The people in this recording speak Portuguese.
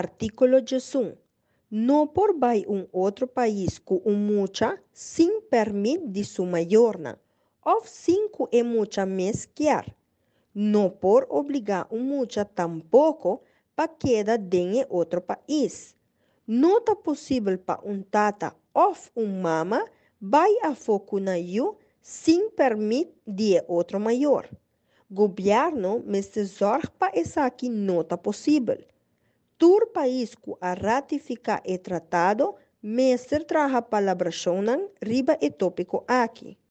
Artículo 18. Não por vai um outro país com um mucha sem permit de sua maiorna, ou cinco e mucha mesquiar. Não por obrigar um mucha tampoco para queda de outro país. Não tá possível para um tata ou um mama vai a foco na you sem permit de outro maior. Governo, mas se zorpa essa aqui não tá possível. Турпаиску a ratifica e tratado, mestre traha shonan riba e tópico aqui.